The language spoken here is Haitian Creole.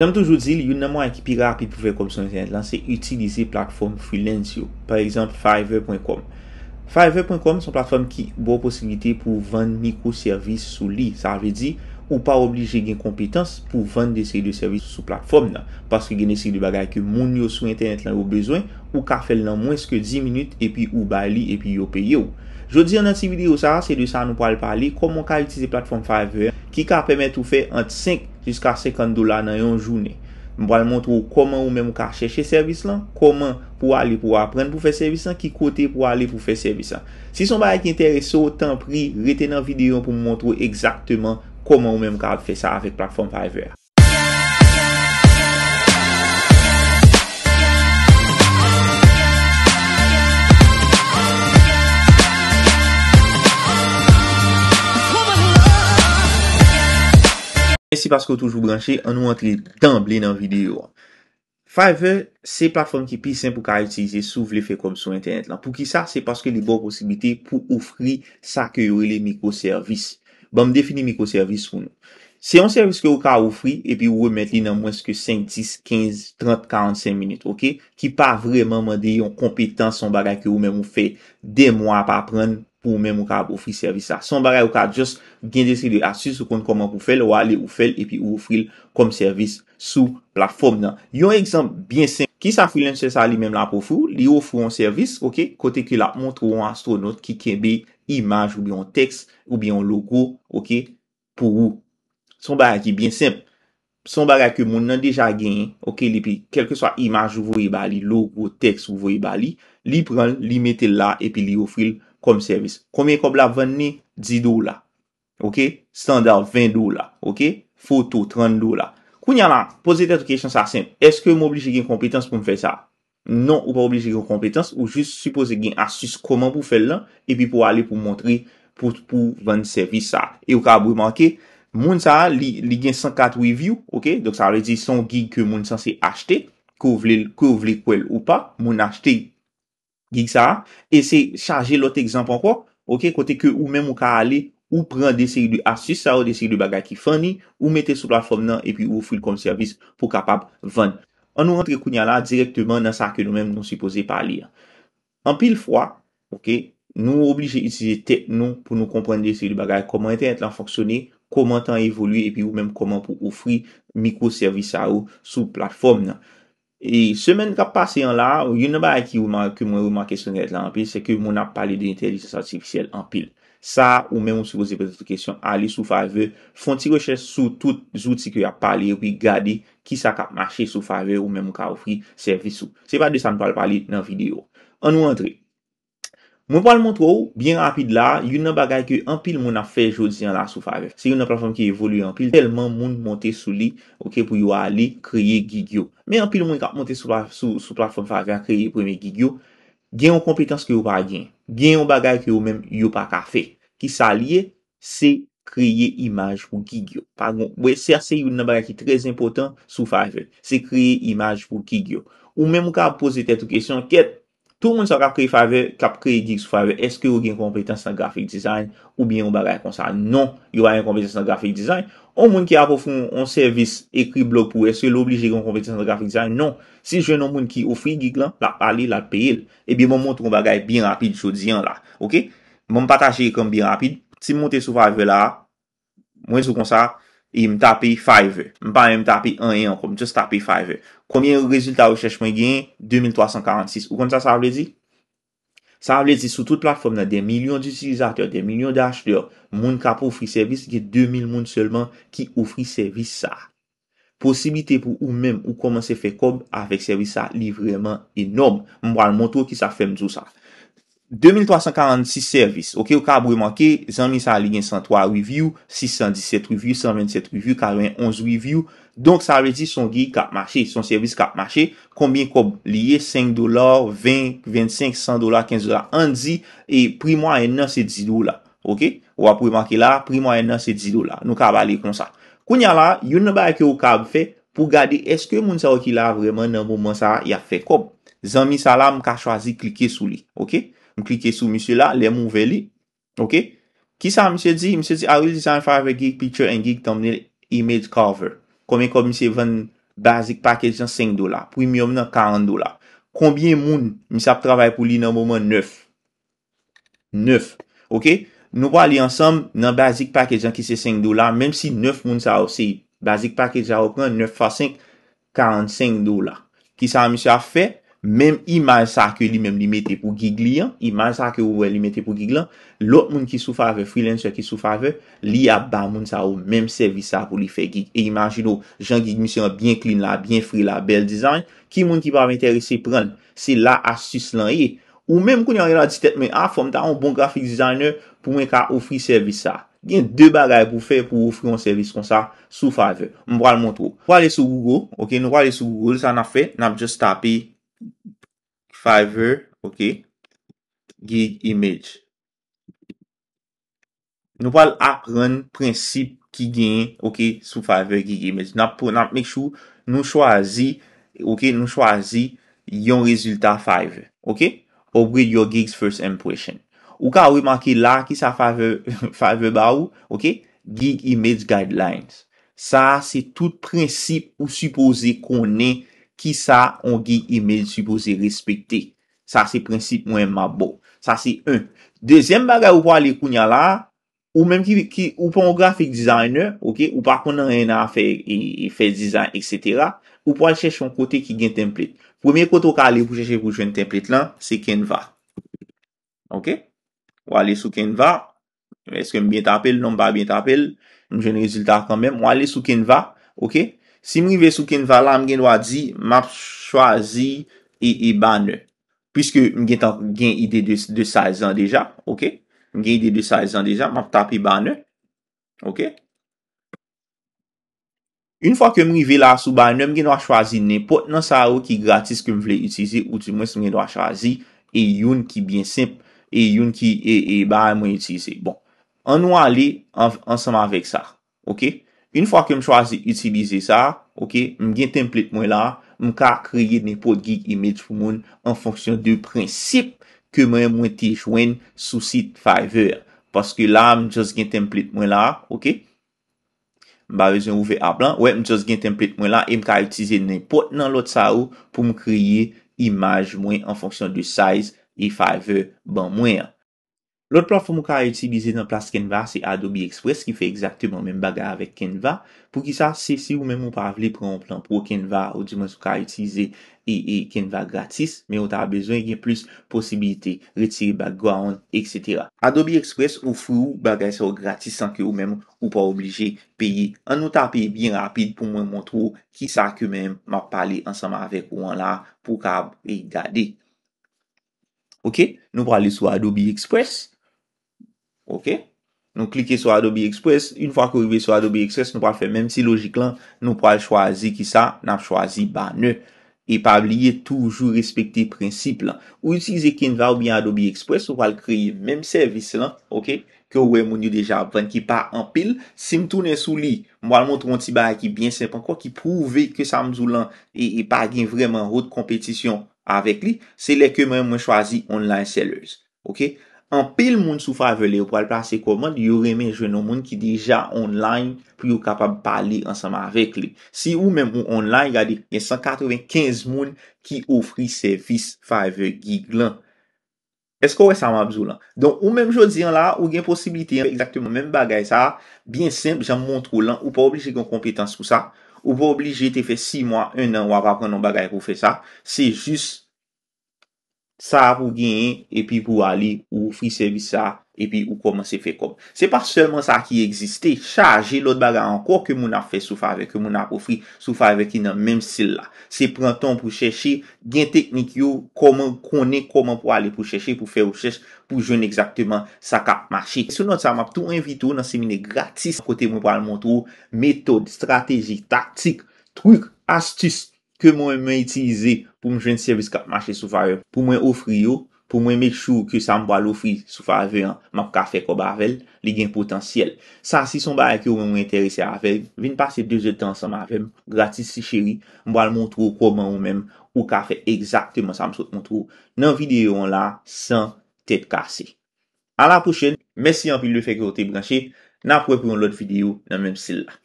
Jam toujou di, li yon nanman ekipi rapi pou vek komp sou internet lan, se utilize platform freelance yo. Par exemple, Fiverr.com. Fiverr.com son platform ki bo posimite pou vande mikou servis sou li. Sa ve di, ou pa oblije gen kompetans pou vande deseye de servis sou platform nan. Paske gen deseye de bagay ke moun yo sou internet lan ou bezwen, ou ka fel nan mwens ke 10 minute, epi ou ba li, epi yo pe yo. Jou di an nan ti video sa, se de sa nou po al pale, komon ka utilize platform Fiverr, ki ka pemet ou fe ant 5 Jiska 50 dola nan yon jounen. Mwen mwontrou koman ou men mwen ka chèche servis lan. Koman pou alè pou apren pou fè servis lan. Ki kote pou alè pou fè servis lan. Si son ba ek interese ou tan pri, reten nan videyon pou mwontrou egzakteman koman ou men mwen ka fè sa avèk platform Viver. E si paske ou toujou branche, an ou antre temble nan videyo. Fiverr, se platform ki pi sempou ka itize sou vle fe kom sou internet lan. Pou ki sa, se paske li bon posibite pou oufri sa ke yoy le mikroservis. Bon, m defini mikroservis pou nou. Se yon servis ke ou ka oufri, epi ou ou met li nan mweske 5, 10, 15, 30, 45 minute, ok? Ki pa vreman mwede yon kompetans, yon bagay ke ou mwen mwfe de mwa ap aprenn. pou mèm ou ka ap ofri servis la. Son bagay ou ka jost gen desi de asus ou konn koman pou fel ou ale ou fel epi ou ofril kom servis sou platform nan. Yon ekzamp byen semp, ki sa frilensel sa li mèm la poufou, li ofrou an servis, ok, kote ki la montre ou an astronot ki kebe imaj ou bi an teks ou bi an logo, ok, pou ou. Son bagay ki byen semp, son bagay ke moun nan deja gen, ok, li pi, kelke sa imaj ou vo e bali, logo ou teks ou vo e bali, li prel, li metel la epi li ofril komi servis. Komiye kob la ven ni? 10 dola. Ok? Standar 20 dola. Ok? Foto 30 dola. Kou nyan la, pose te te kèchans a sen. Eske mou oblije gen kompetans pou mwen fè sa? Non ou pa oblije gen kompetans ou jist suppose gen astus koman pou fè lè? E pi pou ale pou montre pou ven servis sa. E ou ka abou manke, moun sa li gen 104 review. Ok? Dok sa ale di 100 gig ke moun san se achete. Kou vle kou el ou pa. Moun achete yi. Gik sa a, e se chaje lot ekzamp anko, ok, kote ke ou men mou ka ale ou pren de seri de asus sa ou de seri de bagay ki fany, ou mette sou platform nan, e pi ou ofri kom servis pou kapap vany. An nou antre kounya la direktman nan sa ke nou men nou sipose pali. An pil fwa, ok, nou oblige itize tek nou pou nou komprende de seri de bagay, koman ete ente lan foksyone, koman tan evoluye, e pi ou men koman pou ofri mikro servis sa ou sou platform nan. E semen kap pase yon la, ou yon ne ba a ki ouman ke moun ouman kesyon et lan anpil, se ke moun ap pale de nitèlise satifisyel anpil. Sa ou mèm ou se voze pote kèsyon, alè sou fave, fon ti roche sou tout zouti ke yon ap pale ou pi gade ki sa kap mache sou fave ou mèm ou ka ofri servis sou. Se pa de sa nou pale pale nan video. An nou antre. Mwen pal moun trou, bien rapide la, yon nan bagay ke an pil moun a fe jo diyan la sou Fiverr. Se yon nan platform ki evoluye an pil, telman moun monte sou li, ok, pou yon a li kreye gigyo. Men an pil moun ka monte sou platform Fiverr kreye premye gigyo, gen yon kompetans ki yon pa gen. Gen yon bagay ki yon men yon pa ka fe. Ki sa liye, se kreye imaj pou gigyo. Pargon, we se ase yon nan bagay ki trez impotant sou Fiverr. Se kreye imaj pou gigyo. Ou men mwen ka pose tetou kesyon, ket... Tou moun sa kap kreye fave, kap kreye gig sou fave, eske yon gen kompetensyon grafik dizayn ou bien yon bagay kon sa. Non, yon gen kompetensyon grafik dizayn. Ou moun ki apofon yon servis ekri blog pou, eske l'oblige gen kompetensyon grafik dizayn. Non, si jen yon moun ki ofri gig lan, la pali, la peyil. Ebi eh moun moun ton bagay bi rapid chou diyan la. Ok? Moun patajik kon bi rapid. Si moun te sou fave la, moun sou kon sa. E m tapi Fiverr. M pa m tapi 1-1 kom, m just tapi Fiverr. Komin yon rezultat ou chèchman gen, 2346. Ou kon sa sa vlezi? Sa vlezi sou tout platform nan, den milyon di usilizatèr, den milyon di achèdèr, moun kapou oufri servis, gen 2000 moun selman ki oufri servis sa. Posibite pou ou menm ou koman se fe kob avèk servis sa livreman inòm. M wal moutou ki sa fèm zousa. 2,346 servis, okey, ou kab wè manke, zanmi sa li gen 103 reviw, 617 reviw, 127 reviw, 41 reviw, donk sa wè di son gi kap mache, son servis kap mache, kombien kob? Li ye 5 dolar, 20, 25, 100 dolar, 15 dolar, 1 di, e pri mwa en nan se 10 dolar, okey? Ou ap wè manke la, pri mwa en nan se 10 dolar, nou kab ale kon sa. Koun ya la, yon nan ba eke ou kab fe, pou gade eske moun sa wè ki la vreman nan moun man sa ya fe kob? Zanmi sa la mou ka chwazi klike sou li, okey? M klike sou misye la, le moun ve li. Ok? Kisa misye di? Misye di, a ah ou li san fave gig, picture and gig, thumbnail, image, cover. Komem kom misye ven basic package jan 5 dola. Pouy mi om nan 40 dola. Kombien moun misye ap trabay pou li nan moun man 9? 9. Ok? Nou pa li ansam nan basic package jan ki se 5 dola, menm si 9 moun sa osi. Basic package jan okan 9 fa 5, 45 dola. Kisa misye a fey? Mem imaj sa ke li mem li mette pou gig li an. Imaj sa ke ouwe li mette pou gig lan. Lot moun ki sou favor, freelancer ki sou favor. Li ap ban moun sa ou. Mem servisa pou li fe gig. E imajino, jan gig misyon bien clean la, bien free la, bel design. Ki moun ki pa m'interese pren, se la astus lan ye. Ou mem koun yon yon yon yon yon yon yon yon yon yon yon. A fom ta an bon grafik designer pou men ka ofri servisa. Gen de bagay pou fe pou ofri yon servisa kon sa sou favor. Mwen bral moun tou. Wale sou Google. Ok, nou wale sou Google. Sa na fe, nap just tapi Fiverr, ok, gig image. Nou pal akran prinsip ki gen, ok, sou fiverr gig image. Nap mèk chou nou chwazi, ok, nou chwazi yon rezultat fiverr, ok? Upgrade your gig's first impression. Ou ka ou e manke la ki sa fiverr ba ou, ok, gig image guidelines. Sa se tout prinsip ou suppose konen gig. ki sa on gi email supose respekti. Sa se prinsip mwen mabou. Sa se un. Dezyen bagay ou pou alè kounya la, ou mèm ki, ou pou an grafik dizayne, ou pa konan reyna a fè, e, e fè dizayn, etc. Ou pou alè chèch yon kote ki gen templit. Premye kote ou ka alè pou chèch yon templit lan, se kenva. Ok? Ou alè sou kenva. Eske m byen tapel, non pa byen tapel. M jèn rezultat kanmèm. Ou alè sou kenva. Ok? Ok? Si mri ve sou ken vala, m gen do a di, m ap chwazi e e bane. Piske m gen ide de 16 an deja, ok? M gen ide de 16 an deja, m ap tap e bane, ok? Un fwa ke mri ve la sou bane, m gen do a chwazi nepot nan sa ou ki gratis ke m vle itize, ou ti mwen se m gen do a chwazi e yon ki bien simp, e yon ki e e bane m wen itize. Bon, an wale ansama vek sa, ok? Un fwa ke m chwazi itibize sa, ok, m gen template mwen la, m ka kriye nepot gig image pou moun en fonksyon de prinsip ke m wè mwen ti chwen sou site Fiverr. Paske la m jaz gen template mwen la, ok, m ba rezon ouve ablan, wè m jaz gen template mwen la e m ka itize nepot nan lot sa ou pou m kriye imaj mwen en fonksyon de size e Fiverr ban mwen ya. Lout platform ou ka etibize nan plas Kenva, se Adobe Express ki fe ekzakteman men bagay avek Kenva. Pou ki sa, se si ou men moun pa avle preman plan pro Kenva, ou di moun sou ka etibize e Kenva gratis, men ou ta bezoen gen plus posibilite retire background, etc. Adobe Express ou fou bagay sa ou gratis san ke ou men moun ou pa oblije peye. An nou ta peye bien rapide pou moun moun trou ki sa ke men moun pale ansama avek ou an la pou ka peye gade. Ok, nou prale sou Adobe Express. Ok? Nou klike sou Adobe Express. Un fwa kou rive sou Adobe Express, nou pa fè menm si logik lan. Nou pa l chwazi ki sa, nan chwazi ba nou. E pa liye toujou respekti prinsip lan. Ou iti zekin va ou bi Adobe Express, nou pa l kriye menm servis lan. Ok? Ke ouwe moun yo deja 20 ki pa an pil. Sim toune sou li, mwa l montron ti ba ki bien sepan kwa ki pouve ke sa mzou lan e pa gen vremen hot kompetisyon avek li. Se le ke mwen mwen chwazi online seller. Ok? An pel moun sou Fiverr le ou pou al plase komand, yo remen jwen nou moun ki deja online pou yo kapab pale ansama avek le. Si ou men moun online, yade yon 195 moun ki ofri servis Fiverr Geek lan. Esko wè sa mabzou lan? Don ou men mjou diyan la, ou gen posibilite yon, exactement men bagay sa, bien simple, jan mwontrou lan, ou pa oblije gen kompetans pou sa, ou pa oblije jete fe 6 mwa, 1 nan wap akon nan bagay pou fe sa, se jus... Sa pou genye, epi pou ali ou ofri servisa, epi ou koman se fe kom. Se pa selman sa ki egziste, chaje lout baga anko ke moun ap fe soufa ave, ke moun ap ofri soufa ave ki nan menm sil la. Se pran ton pou cheshe, gen teknik yo, koman kone, koman pou ale pou cheshe, pou fe ou cheshe, pou jwene egzakteman sa kap mache. Se nou sa map tou, envi tou nan semini gratis. Kote moun pal montrou, metode, strategi, taktik, trik, astis. ke mwen mwen itinize pou mwen jwenn servis kap mache soufaryen pou mwen ofri yo, pou mwen mek chou ke sa mbwa l'ofri soufaryen mwen kafe ko bavel, li gen potansyel. Sa, si son baek yo mwen mwen interese avel, vin pase 2 etan sa mwen avem, gratis si cheri, mwen mwen mwotro koman ou men, ou kafe ekzakteman sa msot mwotro, nan videyon la, san tep kase. A la pochen, mwensi anpil le fek yo te branche, nan apwe pou yon lot videyo nan menm sil la.